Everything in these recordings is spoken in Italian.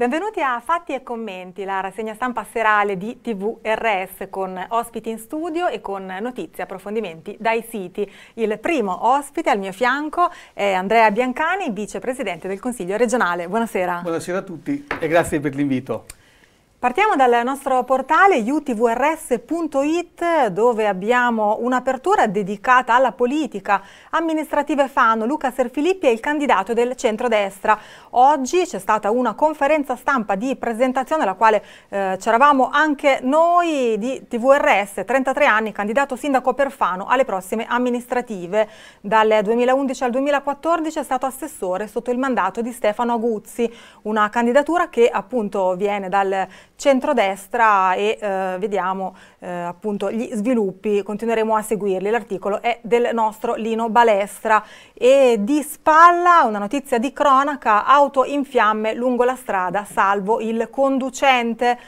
Benvenuti a Fatti e Commenti, la rassegna stampa serale di TVRS con ospiti in studio e con notizie, approfondimenti dai siti. Il primo ospite al mio fianco è Andrea Biancani, vicepresidente del Consiglio regionale. Buonasera. Buonasera a tutti e grazie per l'invito. Partiamo dal nostro portale utvrs.it dove abbiamo un'apertura dedicata alla politica amministrativa e Fano. Luca Serfilippi è il candidato del centrodestra. Oggi c'è stata una conferenza stampa di presentazione alla quale eh, c'eravamo anche noi di TVRS, 33 anni, candidato sindaco per Fano alle prossime amministrative. Dal 2011 al 2014 è stato assessore sotto il mandato di Stefano Aguzzi, una candidatura che appunto viene dal centrodestra e eh, vediamo eh, appunto gli sviluppi, continueremo a seguirli. L'articolo è del nostro Lino Balestra e di spalla una notizia di cronaca, auto in fiamme lungo la strada, salvo il conducente.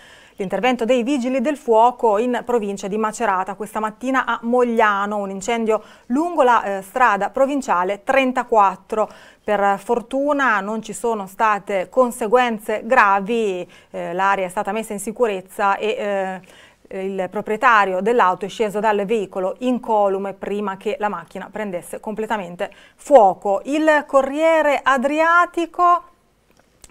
L'intervento dei vigili del fuoco in provincia di Macerata questa mattina a Mogliano, un incendio lungo la eh, strada provinciale 34. Per fortuna non ci sono state conseguenze gravi, eh, l'area è stata messa in sicurezza e eh, il proprietario dell'auto è sceso dal veicolo incolume prima che la macchina prendesse completamente fuoco. Il Corriere Adriatico,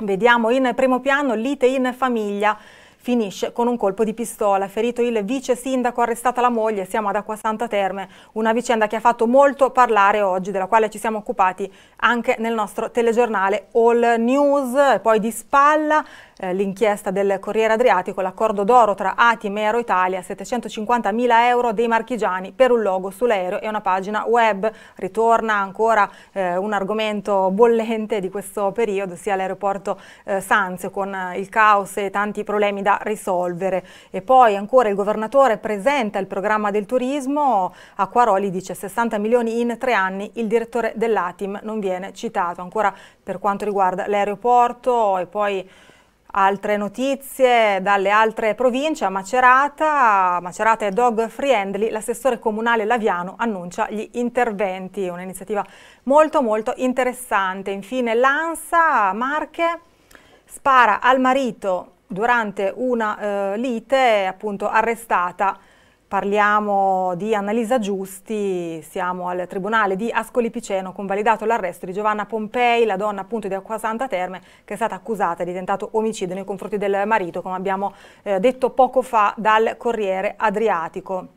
vediamo in primo piano, lite in famiglia finisce con un colpo di pistola. Ferito il vice sindaco, arrestata la moglie, siamo ad Acquasanta Terme, una vicenda che ha fatto molto parlare oggi, della quale ci siamo occupati anche nel nostro telegiornale All News, poi di spalla eh, l'inchiesta del Corriere Adriatico, l'accordo d'oro tra Atim e Aeroitalia, 750.000 euro dei marchigiani per un logo sull'aereo e una pagina web. Ritorna ancora eh, un argomento bollente di questo periodo, sia l'aeroporto eh, Sanzio con eh, il caos e tanti problemi da risolvere. E poi ancora il governatore presenta il programma del turismo, Acquaroli dice 60 milioni in tre anni, il direttore dell'Atim non viene citato. Ancora per quanto riguarda l'aeroporto e poi Altre notizie dalle altre province, a Macerata, Macerata e Dog Friendly, l'assessore comunale Laviano annuncia gli interventi, un'iniziativa molto molto interessante. Infine Lanza, Marche spara al marito durante una eh, lite appunto arrestata Parliamo di Annalisa Giusti, siamo al Tribunale di Ascoli Piceno, convalidato l'arresto di Giovanna Pompei, la donna appunto di Acquasanta Terme, che è stata accusata di tentato omicidio nei confronti del marito, come abbiamo eh, detto poco fa dal Corriere Adriatico.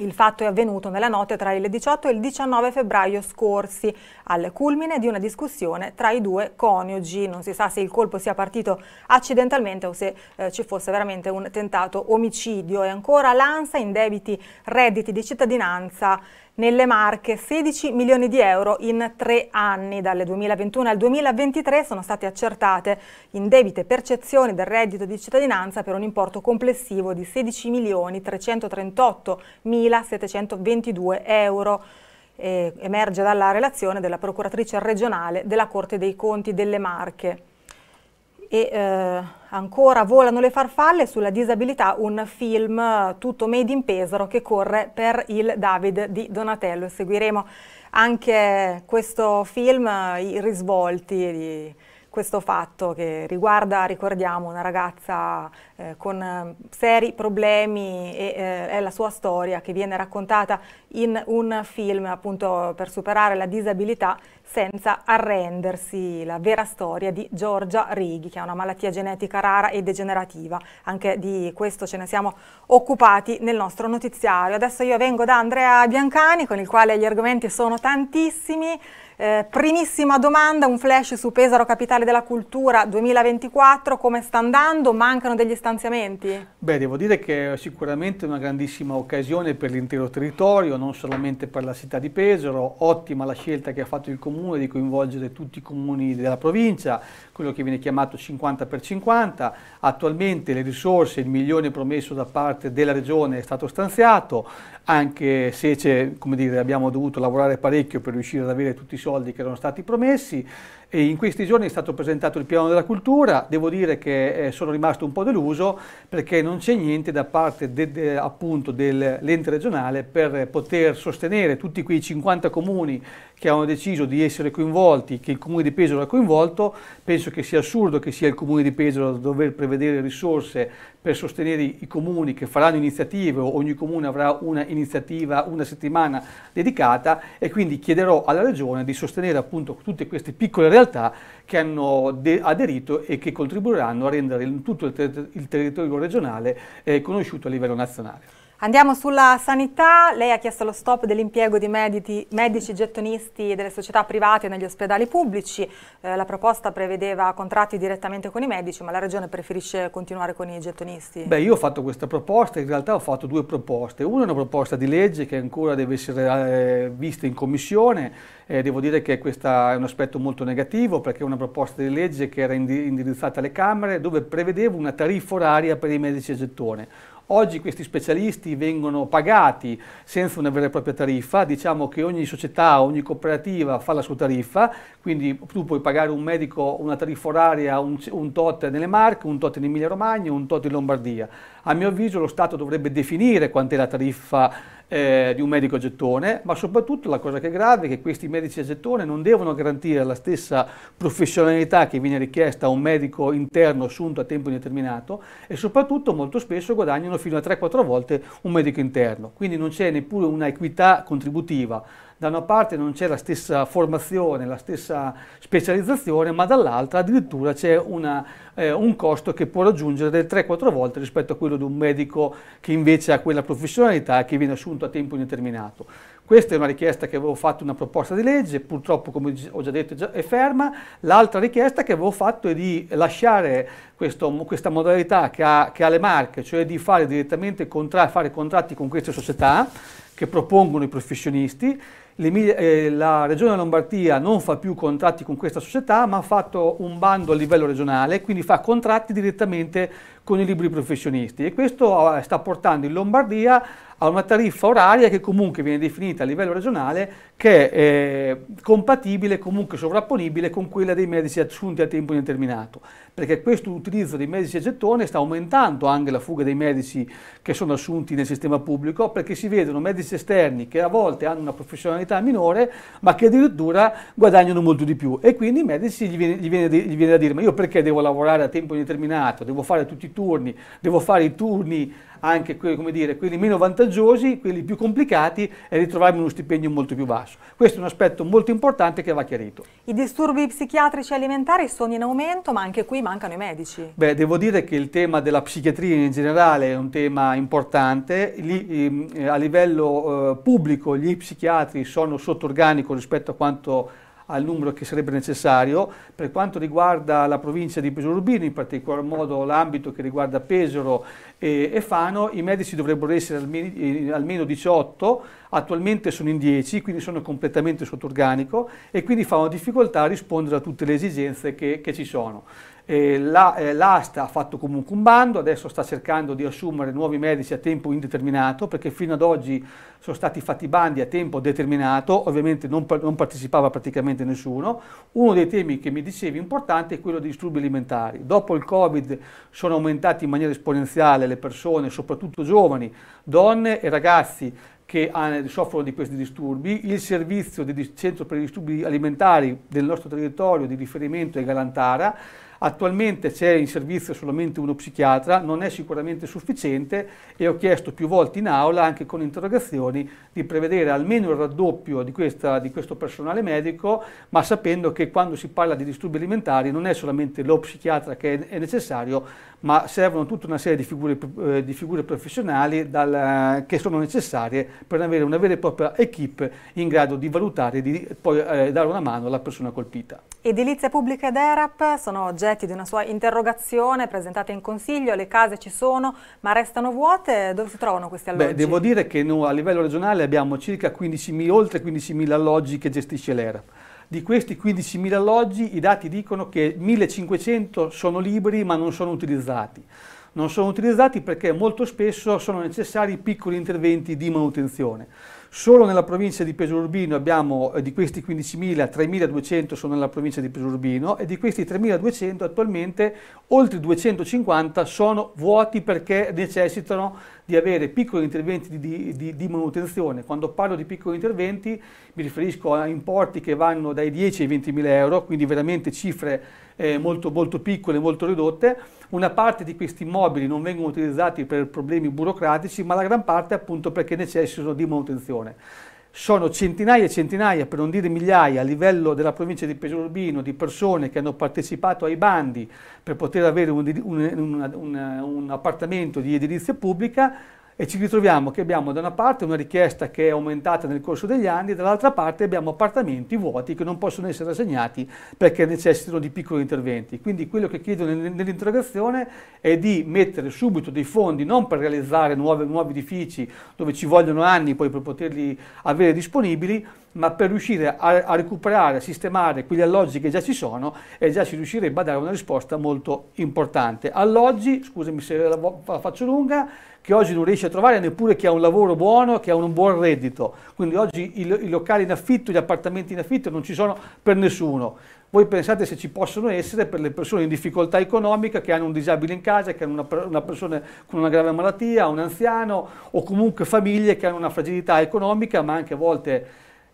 Il fatto è avvenuto nella notte tra il 18 e il 19 febbraio scorsi, al culmine di una discussione tra i due coniugi. Non si sa se il colpo sia partito accidentalmente o se eh, ci fosse veramente un tentato omicidio. E ancora l'ANSA in debiti redditi di cittadinanza nelle Marche. 16 milioni di euro in tre anni, dalle 2021 al 2023, sono state accertate indebite percezioni del reddito di cittadinanza per un importo complessivo di 16 milioni 338 mila 722 euro eh, emerge dalla relazione della procuratrice regionale della Corte dei Conti delle Marche e eh, ancora volano le farfalle sulla disabilità un film eh, tutto made in Pesaro che corre per il David di Donatello. Seguiremo anche questo film, eh, i risvolti di questo fatto che riguarda, ricordiamo, una ragazza eh, con ehm, seri problemi e eh, è la sua storia che viene raccontata in un film appunto per superare la disabilità senza arrendersi, la vera storia di Giorgia Righi che ha una malattia genetica rara e degenerativa, anche di questo ce ne siamo occupati nel nostro notiziario. Adesso io vengo da Andrea Biancani con il quale gli argomenti sono tantissimi, eh, primissima domanda, un flash su Pesaro Capitale della Cultura 2024, come sta andando? Mancano degli stanziamenti? Beh, devo dire che è sicuramente una grandissima occasione per l'intero territorio, non solamente per la città di Pesaro, ottima la scelta che ha fatto il Comune di coinvolgere tutti i comuni della provincia, quello che viene chiamato 50 per 50, attualmente le risorse, il milione promesso da parte della regione è stato stanziato, anche se come dire, abbiamo dovuto lavorare parecchio per riuscire ad avere tutti i soldi che erano stati promessi, e in questi giorni è stato presentato il piano della cultura, devo dire che eh, sono rimasto un po' deluso perché non c'è niente da parte de, de, appunto dell'ente regionale per poter sostenere tutti quei 50 comuni che hanno deciso di essere coinvolti, che il comune di Pesaro ha coinvolto, penso che sia assurdo che sia il comune di Pesaro a dover prevedere risorse per sostenere i comuni che faranno iniziative, ogni comune avrà una iniziativa, una settimana dedicata e quindi chiederò alla regione di sostenere appunto tutte queste piccole realtà che hanno aderito e che contribuiranno a rendere tutto il, ter il territorio regionale eh, conosciuto a livello nazionale. Andiamo sulla sanità, lei ha chiesto lo stop dell'impiego di medici, medici, gettonisti delle società private negli ospedali pubblici, eh, la proposta prevedeva contratti direttamente con i medici ma la regione preferisce continuare con i gettonisti? Beh io ho fatto questa proposta, in realtà ho fatto due proposte, una è una proposta di legge che ancora deve essere eh, vista in commissione, eh, devo dire che questo è un aspetto molto negativo perché è una proposta di legge che era indirizzata alle Camere dove prevedeva una tariffa oraria per i medici a gettone, Oggi questi specialisti vengono pagati senza una vera e propria tariffa, diciamo che ogni società, ogni cooperativa fa la sua tariffa, quindi tu puoi pagare un medico una tariffa oraria, un, un tot nelle Marche, un tot in Emilia Romagna, un tot in Lombardia. A mio avviso lo Stato dovrebbe definire quant'è la tariffa eh, di un medico a gettone, ma soprattutto la cosa che è grave è che questi medici a gettone non devono garantire la stessa professionalità che viene richiesta a un medico interno assunto a tempo indeterminato e soprattutto molto spesso guadagnano fino a 3-4 volte un medico interno, quindi non c'è neppure una equità contributiva da una parte non c'è la stessa formazione, la stessa specializzazione, ma dall'altra addirittura c'è eh, un costo che può raggiungere 3-4 volte rispetto a quello di un medico che invece ha quella professionalità e che viene assunto a tempo indeterminato. Questa è una richiesta che avevo fatto in una proposta di legge, purtroppo come ho già detto è ferma. L'altra richiesta che avevo fatto è di lasciare questo, questa modalità che ha, che ha, le marche, cioè di fare direttamente contra fare contratti con queste società che propongono i professionisti eh, la regione Lombardia non fa più contratti con questa società, ma ha fatto un bando a livello regionale, quindi fa contratti direttamente con i libri professionisti e questo ah, sta portando in Lombardia a una tariffa oraria che comunque viene definita a livello regionale che è eh, compatibile, comunque sovrapponibile con quella dei medici assunti a tempo indeterminato, perché questo utilizzo dei medici a gettone sta aumentando anche la fuga dei medici che sono assunti nel sistema pubblico, perché si vedono medici esterni che a volte hanno una professionalità minore, ma che addirittura guadagnano molto di più e quindi i medici gli viene, gli viene, gli viene da dire ma io perché devo lavorare a tempo indeterminato, devo fare tutti i turni, devo fare i turni anche quelli, dire, quelli meno vantaggiosi, quelli più complicati e ritrovarmi uno stipendio molto più basso. Questo è un aspetto molto importante che va chiarito. I disturbi psichiatrici alimentari sono in aumento, ma anche qui mancano i medici. Beh, devo dire che il tema della psichiatria in generale è un tema importante. Lì, ehm, a livello eh, pubblico gli psichiatri sono sotto organico rispetto a quanto al numero che sarebbe necessario. Per quanto riguarda la provincia di Pesaro Urbino, in particolar modo l'ambito che riguarda Pesaro e, e, Fano, i medici dovrebbero essere almeno, eh, almeno 18, attualmente sono in 10, quindi sono completamente sotto organico e quindi fa una difficoltà a rispondere a tutte le esigenze che, che ci sono. Eh, la, eh, L'asta ha fatto comunque un bando, adesso sta cercando di assumere nuovi medici a tempo indeterminato perché fino ad oggi sono stati fatti bandi a tempo determinato, ovviamente non, non partecipava praticamente nessuno. Uno dei temi che mi dicevi importante è quello dei disturbi alimentari. Dopo il Covid sono aumentati in maniera esponenziale le persone, soprattutto giovani, donne e ragazzi che ah, soffrono di questi disturbi. Il servizio del Centro per i disturbi alimentari del nostro territorio di riferimento è Galantara Attualmente c'è in servizio solamente uno psichiatra, non è sicuramente sufficiente e ho chiesto più volte in aula, anche con interrogazioni, di prevedere almeno il raddoppio di, questa, di questo personale medico, ma sapendo che quando si parla di disturbi alimentari non è solamente lo psichiatra che è necessario, ma servono tutta una serie di figure, eh, di figure professionali dal, che sono necessarie per avere una vera e propria equip in grado di valutare e di poi eh, dare una mano alla persona colpita. Edilizia Pubblica ed ERAP sono già oggetti di una sua interrogazione presentata in consiglio, le case ci sono ma restano vuote, dove si trovano questi alloggi? Beh, devo dire che no, a livello regionale abbiamo circa 15 oltre 15.000 alloggi che gestisce l'ERA. Di questi 15.000 alloggi i dati dicono che 1.500 sono liberi ma non sono utilizzati. Non sono utilizzati perché molto spesso sono necessari piccoli interventi di manutenzione. Solo nella provincia di Pesorurbino abbiamo, eh, di questi 15.000, 3.200 sono nella provincia di Pesorurbino e di questi 3.200 attualmente oltre 250 sono vuoti perché necessitano di avere piccoli interventi di, di, di manutenzione. Quando parlo di piccoli interventi mi riferisco a importi che vanno dai 10 ai 20.000 euro, quindi veramente cifre eh, molto, molto piccole, molto ridotte, una parte di questi immobili non vengono utilizzati per problemi burocratici, ma la gran parte appunto perché necessitano di manutenzione. Sono centinaia e centinaia, per non dire migliaia, a livello della provincia di Urbino, di persone che hanno partecipato ai bandi per poter avere un, un, un, un appartamento di edilizia pubblica, e ci ritroviamo che abbiamo da una parte una richiesta che è aumentata nel corso degli anni e dall'altra parte abbiamo appartamenti vuoti che non possono essere assegnati perché necessitano di piccoli interventi. Quindi quello che chiedo nell'interrogazione è di mettere subito dei fondi non per realizzare nuovi, nuovi edifici dove ci vogliono anni poi per poterli avere disponibili, ma per riuscire a, a recuperare, a sistemare quegli alloggi che già ci sono e già si riuscirebbe a dare una risposta molto importante. Alloggi, scusami se la, la faccio lunga, che oggi non riesce a trovare neppure chi ha un lavoro buono, che ha un buon reddito. Quindi oggi i, i locali in affitto, gli appartamenti in affitto non ci sono per nessuno. Voi pensate se ci possono essere per le persone in difficoltà economica, che hanno un disabile in casa, che hanno una, una, persona con una grave malattia, un anziano o comunque famiglie che hanno una fragilità economica, ma anche a volte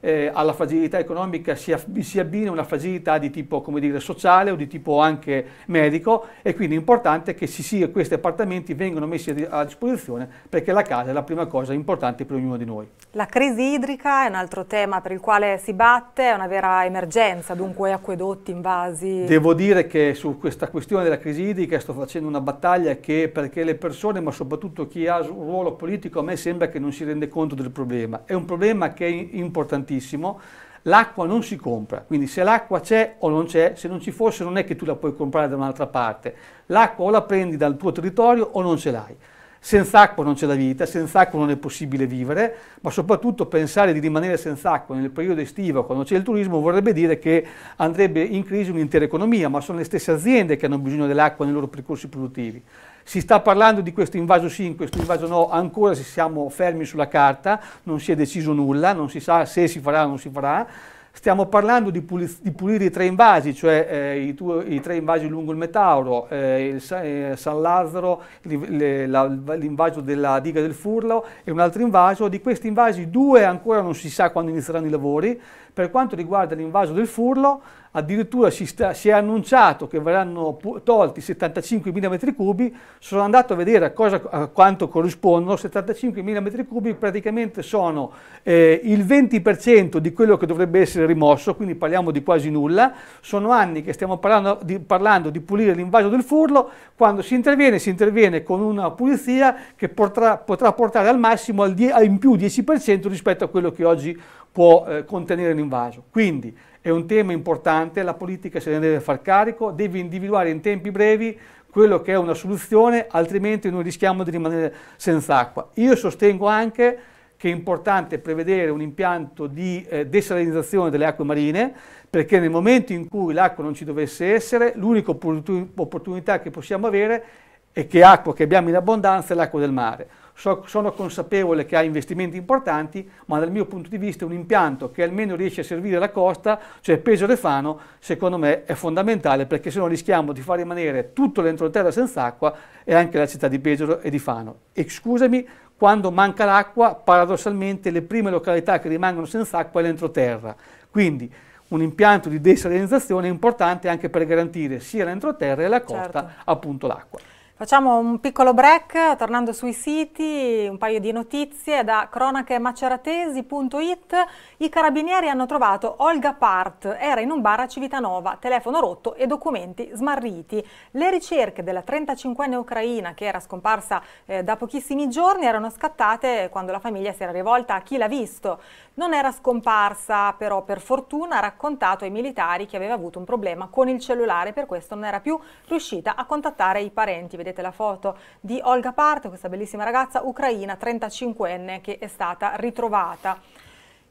eh, alla fragilità economica si, si, abbina una fragilità di tipo dire, sociale o di tipo anche medico e quindi è importante che si sia, questi appartamenti vengano messi a disposizione perché la casa è la prima cosa importante per ognuno di noi. La crisi idrica è un altro tema per il quale si batte, è una vera emergenza, dunque acquedotti, invasi. Devo dire che su questa questione della crisi idrica sto facendo una battaglia che perché le persone, ma soprattutto chi ha un ruolo politico, a me sembra che non si rende conto del problema. È un problema che è importantissimo importantissimo, l'acqua non si compra, quindi se l'acqua c'è o non c'è, se non ci fosse non è che tu la puoi comprare da un'altra parte, l'acqua o la prendi dal tuo territorio o non ce l'hai. Senza acqua non c'è la vita, senza acqua non è possibile vivere, ma soprattutto pensare di rimanere senza acqua nel periodo estivo, quando c'è il turismo, vorrebbe dire che andrebbe in crisi un'intera economia, ma sono le stesse aziende che hanno bisogno dell'acqua nei loro percorsi produttivi. Si sta parlando di questo invaso sì, in questo invaso no, ancora se siamo fermi sulla carta, non si è deciso nulla, non si sa se si farà o non si farà. Stiamo parlando di, puli di pulire i tre invasi, cioè eh, i, i, tre invasi lungo il Metauro, eh, il Sa eh, San Lazzaro, l'invaso della diga del Furlo e un altro invaso. Di questi invasi due ancora non si sa quando inizieranno i lavori. Per quanto riguarda l'invaso del Furlo, addirittura si, sta, si, è annunciato che verranno tolti 75.000 metri cubi, sono andato a vedere a, cosa, a quanto corrispondono, 75.000 metri cubi praticamente sono eh, il 20% di quello che dovrebbe essere rimosso, quindi parliamo di quasi nulla, sono anni che stiamo parlando di, parlando di pulire l'invaso del furlo, quando si interviene si interviene con una pulizia che potrà, potrà portare al massimo al in più 10% rispetto a quello che oggi può eh, contenere l'invaso. Quindi è un tema importante, la politica se ne deve far carico, deve individuare in tempi brevi quello che è una soluzione, altrimenti noi rischiamo di rimanere senza acqua. Io sostengo anche che è importante prevedere un impianto di eh, desalinizzazione delle acque marine, perché nel momento in cui l'acqua non ci dovesse essere, l'unica opportunità che possiamo avere è che acqua che abbiamo in abbondanza è l'acqua del mare. So, sono consapevole che ha investimenti importanti, ma dal mio punto di vista un impianto che almeno riesce a servire la costa, cioè peso refano, secondo me è fondamentale perché se no rischiamo di far rimanere tutto l'entroterra senza acqua e anche la città di Pesaro e di Fano. E scusami, quando manca l'acqua, paradossalmente le prime località che rimangono senza acqua è l'entroterra. Quindi un impianto di desalinizzazione è importante anche per garantire sia l'entroterra e la costa certo. appunto l'acqua. Facciamo un piccolo break, tornando sui siti, un paio di notizie da cronachemaceratesi.it. I carabinieri hanno trovato Olga Part, era in un bar a Civitanova, telefono rotto e documenti smarriti. Le ricerche della 35enne ucraina che era scomparsa eh, da pochissimi giorni erano scattate quando la famiglia si era rivolta a chi l'ha visto. Non era scomparsa, però per fortuna ha raccontato ai militari che aveva avuto un problema con il cellulare, per questo non era più riuscita a contattare i parenti. Vedete vedete la foto di Olga Parte, questa bellissima ragazza ucraina 35enne che è stata ritrovata.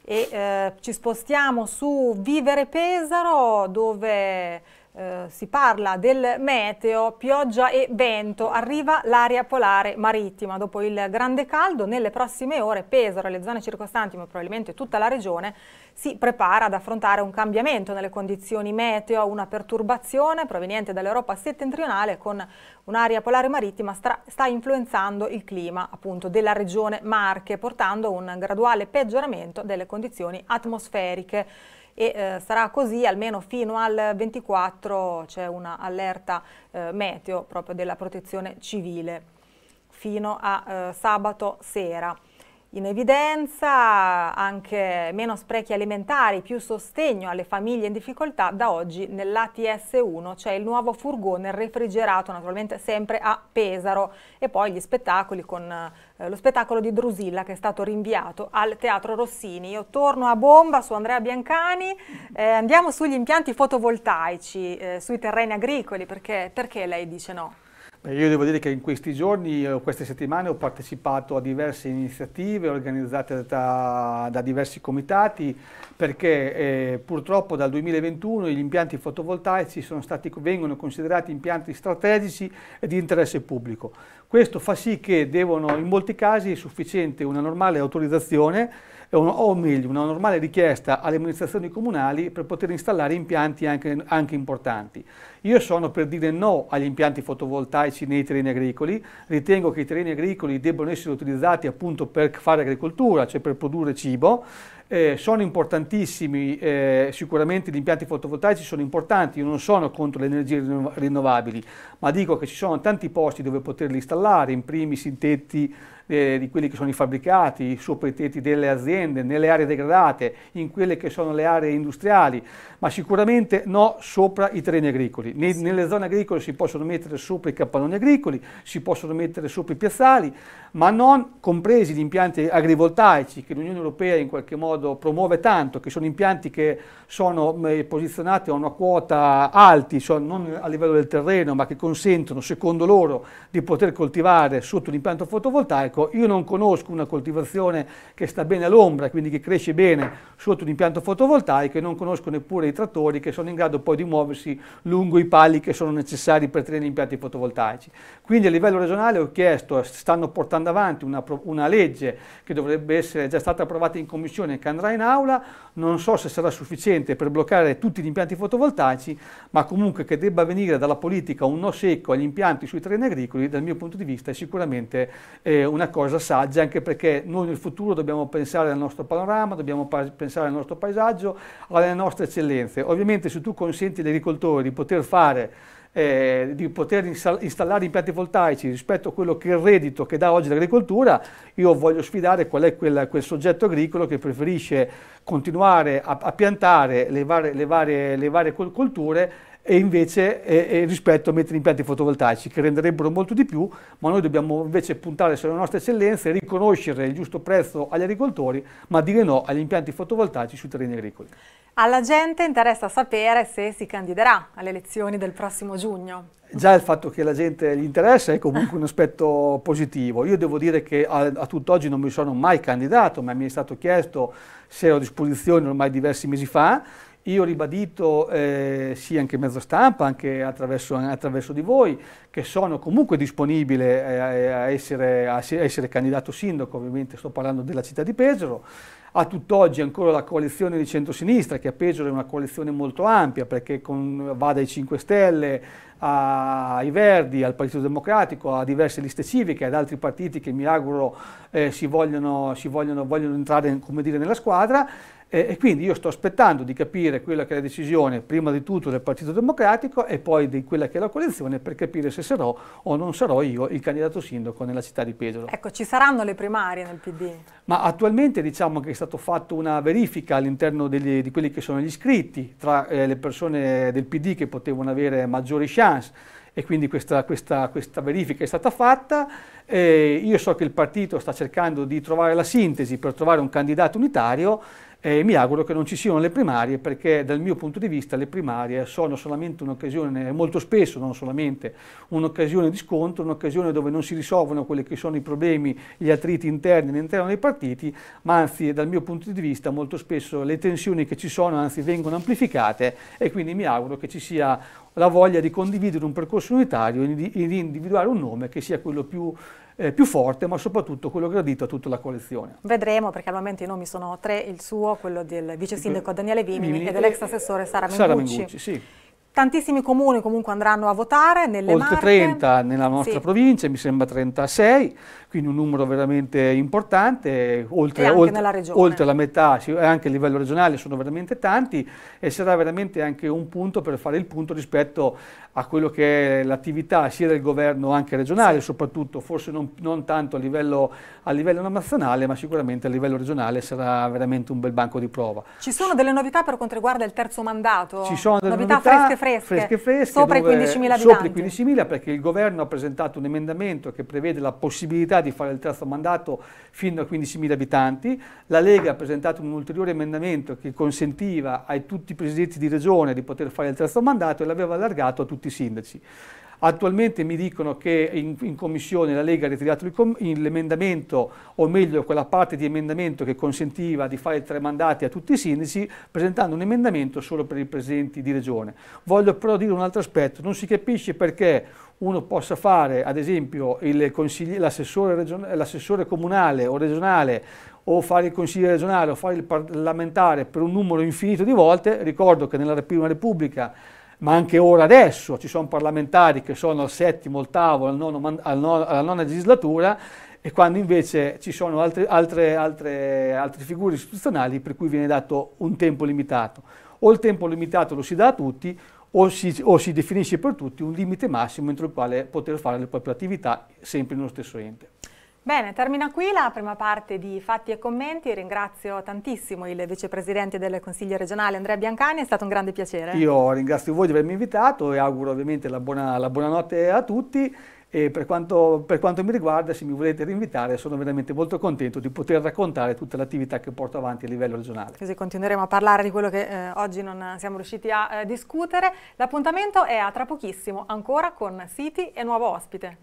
E eh, ci spostiamo su Vivere Pesaro dove eh, si parla del meteo, pioggia e vento, arriva l'aria polare marittima. Dopo il grande caldo, nelle prossime ore Pesaro e le zone circostanti, ma probabilmente tutta la regione, si prepara ad affrontare un cambiamento nelle condizioni meteo, una perturbazione proveniente dall'Europa settentrionale con un'aria polare marittima sta influenzando il clima appunto della regione Marche, portando a un graduale peggioramento delle condizioni atmosferiche e eh, sarà così almeno fino al 24 c'è un'allerta eh, meteo proprio della protezione civile fino a eh, sabato sera in evidenza, anche meno sprechi alimentari, più sostegno alle famiglie in difficoltà, da oggi nell'ATS1 c'è il nuovo furgone refrigerato, naturalmente sempre a Pesaro, e poi gli spettacoli con eh, lo spettacolo di Drusilla che è stato rinviato al Teatro Rossini. Io torno a bomba su Andrea Biancani, eh, andiamo sugli impianti fotovoltaici, eh, sui terreni agricoli, perché, perché lei dice no? Beh, io devo dire che in questi giorni, eh, queste settimane, ho partecipato a diverse iniziative organizzate da, da diversi comitati perché eh, purtroppo dal 2021 gli impianti fotovoltaici stati, vengono considerati impianti strategici e di interesse pubblico. Questo fa sì che devono, in molti casi, è sufficiente una normale autorizzazione o meglio una normale richiesta alle amministrazioni comunali per poter installare impianti anche, anche, importanti. Io sono per dire no agli impianti fotovoltaici nei terreni agricoli, ritengo che i terreni agricoli debbano essere utilizzati appunto per fare agricoltura, cioè per produrre cibo eh, sono importantissimi, eh, sicuramente gli impianti fotovoltaici sono importanti, io non sono contro le energie rinnovabili, ma dico che ci sono tanti posti dove poterli installare, in primis in tetti eh, di quelli che sono i fabbricati, sopra i tetti delle aziende, nelle aree degradate, in quelle che sono le aree industriali, ma sicuramente no sopra i terreni agricoli. Ne, nelle zone agricole si possono mettere sopra i capannoni agricoli, si possono mettere sopra i piazzali, ma non compresi gli impianti agrivoltaici che l'Unione Europea in qualche modo promuove tanto, che sono impianti che sono mm, eh, posizionati a una quota alti, cioè non a livello del terreno, ma che consentono, secondo loro, di poter coltivare sotto l'impianto fotovoltaico chimico, io non conosco una coltivazione che sta bene all'ombra, quindi che cresce bene sotto un impianto fotovoltaico e non conosco neppure i trattori che sono in grado poi di muoversi lungo i pali che sono necessari per tenere gli impianti fotovoltaici. Quindi a livello regionale ho chiesto, stanno portando avanti una, una legge che dovrebbe essere già stata approvata in commissione e che andrà in aula, non so se sarà sufficiente per bloccare tutti gli impianti fotovoltaici, ma comunque che debba venire dalla politica un no secco agli impianti sui treni agricoli, dal mio punto di vista è sicuramente eh, una cosa saggia, anche perché noi nel futuro dobbiamo pensare al nostro panorama, dobbiamo pensare al nostro paesaggio, alle nostre eccellenze. Ovviamente se tu consenti agli agricoltori di poter fare eh, di poter installare impianti voltaici rispetto a quello che è il reddito che dà oggi l'agricoltura, io voglio sfidare qual è quel, quel soggetto agricolo che preferisce continuare a, a piantare le varie, le varie, le varie colture e invece eh, rispetto a mettere impianti fotovoltaici che renderebbero molto di più, ma noi dobbiamo invece puntare sulle nostre eccellenze, riconoscere il giusto prezzo agli agricoltori, ma dire no agli impianti fotovoltaici sui terreni agricoli. Alla gente interessa sapere se si candiderà alle elezioni del prossimo giugno già il fatto che la gente gli interessa è comunque un aspetto positivo. Io devo dire che a, a tutt'oggi non mi sono mai candidato, ma mi è stato chiesto se ero a disposizione ormai diversi mesi fa. Io ho ribadito, eh, sì, anche in mezzo stampa, anche attraverso, attraverso, di voi, che sono comunque disponibile eh, a, essere, a, essere, candidato sindaco, ovviamente sto parlando della città di Pesaro a tutt'oggi ancora la coalizione di centrosinistra, che a Peggiore è una coalizione molto ampia, perché con, va dai 5 Stelle ai Verdi, al Partito Democratico, a diverse liste civiche, ad altri partiti che mi auguro eh, si, vogliono, si vogliono, vogliono entrare dire, nella squadra, eh, e quindi io sto aspettando di capire quella che è la decisione prima di tutto del Partito Democratico e poi di quella che è la coalizione per capire se sarò o non sarò io il candidato sindaco nella città di Pesaro. Ecco, ci saranno le primarie nel PD? Ma attualmente diciamo che è stata fatta una verifica all'interno di quelli che sono gli iscritti tra eh, le persone del PD che potevano avere maggiori chance e quindi questa, questa, questa verifica è stata fatta eh, io so che il partito sta cercando di trovare la sintesi per trovare un candidato unitario e mi auguro che non ci siano le primarie perché dal mio punto di vista le primarie sono solamente un'occasione, molto spesso non solamente, un'occasione di scontro, un'occasione dove non si risolvono quelli che sono i problemi, gli attriti interni all'interno dei partiti, ma anzi dal mio punto di vista molto spesso le tensioni che ci sono anzi vengono amplificate e quindi mi auguro che ci sia la voglia di condividere un percorso unitario e di individuare un nome che sia quello più eh, più forte, ma soprattutto quello gradito a tutta la coalizione. Vedremo, perché al momento i nomi sono tre, il suo, quello del vice sindaco Daniele Vimini, Vimini e dell'ex assessore Sara Mingucci. Sara Mengucci sì. Tantissimi comuni comunque andranno a votare nelle Oltre Marche. 30 nella nostra sì. provincia, mi sembra 36 quindi un numero veramente importante, oltre, oltre, oltre la metà, sì, anche a livello regionale sono veramente tanti e sarà veramente anche un punto per fare il punto rispetto a quello che è l'attività sia del governo anche regionale, sì. soprattutto forse non, non tanto a livello, a livello, nazionale, ma sicuramente a livello regionale sarà veramente un bel banco di prova. Ci sono delle novità per quanto riguarda il terzo mandato? Ci sono delle novità, novità fresche, fresche, fresche, fresche, sopra i 15.000 abitanti? Sopra i 15.000 perché il governo ha presentato un emendamento che prevede la possibilità di fare il terzo mandato fino a 15.000 abitanti. La Lega ha presentato un ulteriore emendamento che consentiva a tutti i presidenti di regione di poter fare il terzo mandato e l'aveva allargato a tutti i sindaci. Attualmente mi dicono che in, in commissione la Lega ha ritirato l'emendamento, o meglio quella parte di emendamento che consentiva di fare tre mandati a tutti i sindaci, presentando un emendamento solo per i presidenti di regione. Voglio però dire un altro aspetto, non si capisce perché uno possa fare ad esempio l'assessore comunale o regionale o fare il consigliere regionale o fare il parlamentare per un numero infinito di volte, ricordo che nella prima repubblica ma anche ora adesso ci sono parlamentari che sono al settimo, ottavo, al nono, al nono, alla nona legislatura e quando invece ci sono altre, altre, altre, altre figure istituzionali per cui viene dato un tempo limitato. O il tempo limitato lo si dà a tutti o si, o si, definisce per tutti un limite massimo entro il quale poter fare le proprie attività sempre nello stesso ente. Bene, termina qui la prima parte di Fatti e Commenti. Ringrazio tantissimo il vicepresidente del Consiglio regionale Andrea Biancani, è stato un grande piacere. Io ringrazio voi di avermi invitato e auguro ovviamente la, buona, la buonanotte a tutti. E per quanto, per quanto, mi riguarda, se mi volete rinvitare, sono veramente molto contento di poter raccontare tutta l'attività che porto avanti a livello regionale. Così continueremo a parlare di quello che eh, oggi non siamo riusciti a eh, discutere. L'appuntamento è a tra pochissimo, ancora con Siti e nuovo ospite.